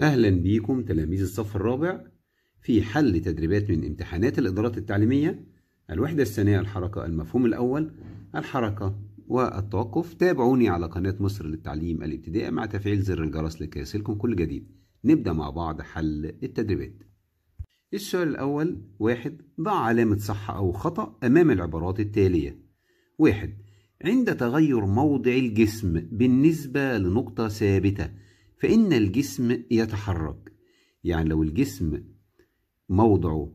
أهلا بيكم تلاميذ الصف الرابع في حل تدريبات من امتحانات الإدارات التعليمية الوحدة الثانية الحركة المفهوم الأول الحركة والتوقف تابعوني على قناة مصر للتعليم الابتدائي مع تفعيل زر الجرس لكي يصلكم كل جديد نبدأ مع بعض حل التدريبات السؤال الأول واحد ضع علامة صح أو خطأ أمام العبارات التالية واحد عند تغير موضع الجسم بالنسبة لنقطة ثابتة فإن الجسم يتحرك يعني لو الجسم موضعه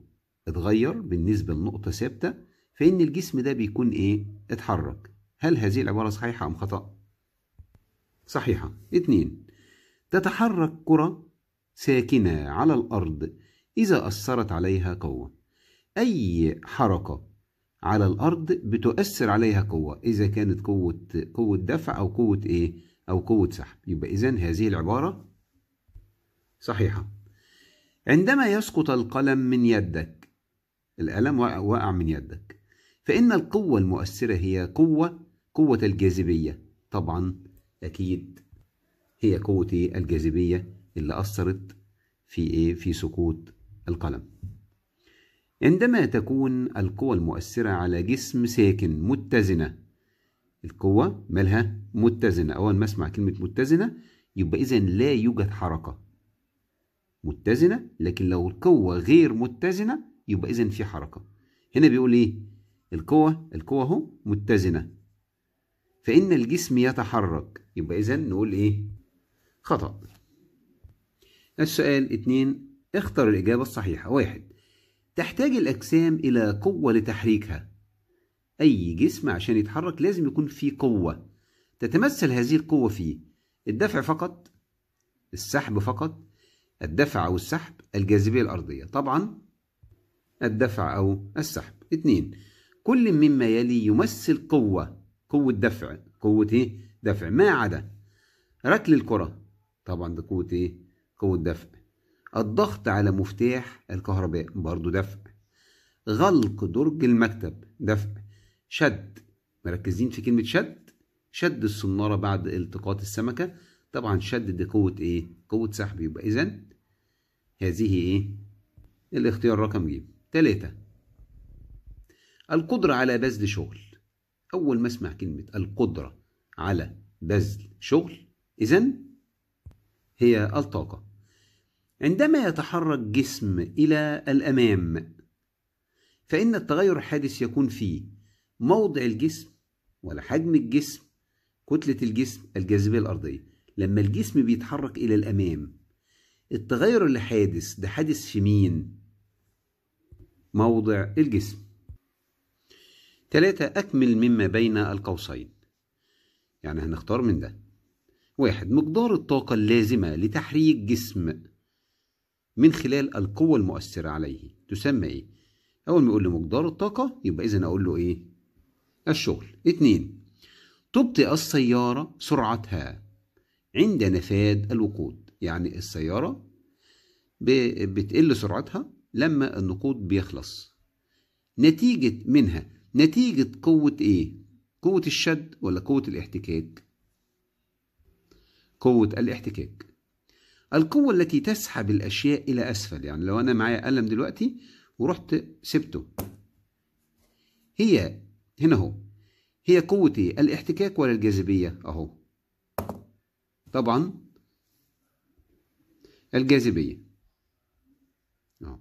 اتغير بالنسبة لنقطة ثابتة فإن الجسم ده بيكون إيه؟ اتحرك هل هذه العبارة صحيحة أم خطأ؟ صحيحة اتنين تتحرك كرة ساكنة على الأرض إذا أثرت عليها قوة أي حركة على الأرض بتؤثر عليها قوة إذا كانت قوة قوة دفع أو قوة إيه؟ أو قوة سحب يبقى إذا هذه العبارة صحيحة عندما يسقط القلم من يدك القلم وقع من يدك فإن القوة المؤثرة هي قوة قوة الجاذبية طبعا أكيد هي قوة الجاذبية اللي أثرت في إيه في سقوط القلم عندما تكون القوة المؤثرة على جسم ساكن متزنة القوة مالها متزنة أول ما أسمع كلمة متزنة يبقى إذا لا يوجد حركة متزنة لكن لو القوة غير متزنة يبقى إذا في حركة هنا بيقول إيه القوة القوة أهو متزنة فإن الجسم يتحرك يبقى إذا نقول إيه خطأ السؤال اتنين اختر الإجابة الصحيحة واحد تحتاج الأجسام إلى قوة لتحريكها أي جسم عشان يتحرك لازم يكون فيه قوة تتمثل هذه القوة فيه الدفع فقط السحب فقط الدفع أو السحب الجاذبية الأرضية طبعا الدفع أو السحب اتنين كل مما يلي يمثل قوة قوة دفع قوة ايه؟ دفع ما عدا ركل الكرة طبعا ده قوة ايه؟ قوة دفع الضغط على مفتاح الكهرباء برضه دفع غلق درج المكتب دفع شد مركزين في كلمة شد شد الصنارة بعد التقاط السمكة طبعا شد دي قوة ايه؟ قوة سحب يبقى إذا هذه ايه؟ الاختيار رقم ج تلاتة القدرة على بذل شغل أول ما أسمع كلمة القدرة على بذل شغل إذا هي الطاقة عندما يتحرك جسم إلى الأمام فإن التغير الحادث يكون فيه موضع الجسم ولا حجم الجسم كتلة الجسم الجاذبية الأرضية لما الجسم بيتحرك إلى الأمام التغير اللي حادث ده حادث في مين؟ موضع الجسم ثلاثة أكمل مما بين القوسين يعني هنختار من ده واحد مقدار الطاقة اللازمة لتحريك جسم من خلال القوة المؤثرة عليه تسمى إيه؟ أول ما يقول لي مقدار الطاقة يبقى إذا أقول له إيه؟ الشغل اتنين تبطئ السيارة سرعتها عند نفاد الوقود يعني السيارة بتقل سرعتها لما النقود بيخلص نتيجة منها نتيجة قوة ايه؟ قوة الشد ولا قوة الاحتكاك؟ قوة الاحتكاك القوة التي تسحب الأشياء إلى أسفل يعني لو أنا معايا قلم دلوقتي ورحت سبته هي هنا اهو هي قوتي الاحتكاك ولا الجاذبية اهو طبعا الجاذبية آه.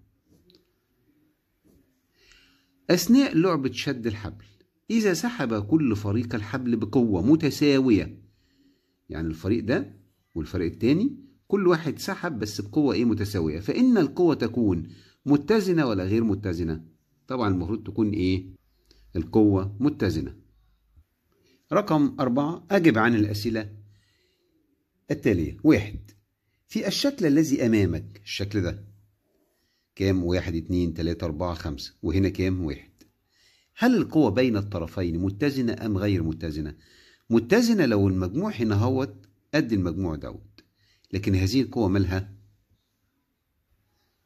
أثناء لعبة شد الحبل إذا سحب كل فريق الحبل بقوة متساوية يعني الفريق ده والفريق التاني كل واحد سحب بس بقوة إيه متساوية فإن القوة تكون متزنة ولا غير متزنة طبعا المفروض تكون إيه القوة متزنة رقم أربعة أجب عن الأسئلة التالية واحد في الشكل الذي أمامك الشكل ده كام واحد اتنين تلاتة أربعة خمسة وهنا كام واحد هل القوة بين الطرفين متزنة أم غير متزنة متزنة لو المجموع هنا هوت قد المجموع دوت لكن هذه القوة مالها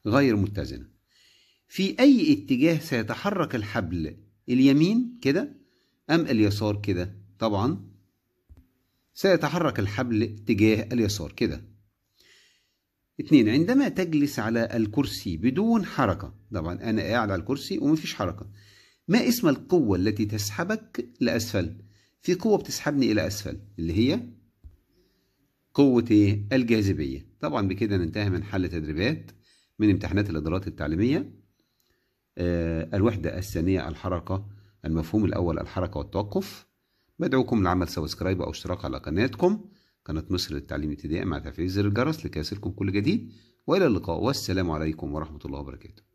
غير متزنة في أي اتجاه سيتحرك الحبل اليمين كده أم اليسار كده طبعا سيتحرك الحبل تجاه اليسار كده اتنين عندما تجلس على الكرسي بدون حركة طبعا أنا قاعد على الكرسي ومفيش حركة ما اسم القوة التي تسحبك لأسفل في قوة بتسحبني إلى أسفل اللي هي قوة إيه؟ الجاذبية طبعا بكده ننتهي من حل تدريبات من امتحانات الإدارات التعليمية آه، الوحدة الثانية الحركة المفهوم الأول الحركة والتوقف بدعوكم لعمل سبسكرايب أو اشتراك على قناتكم قناة مصر للتعليم الابتدائي مع تفعيل زر الجرس لكي يصلكم كل جديد وإلى اللقاء والسلام عليكم ورحمة الله وبركاته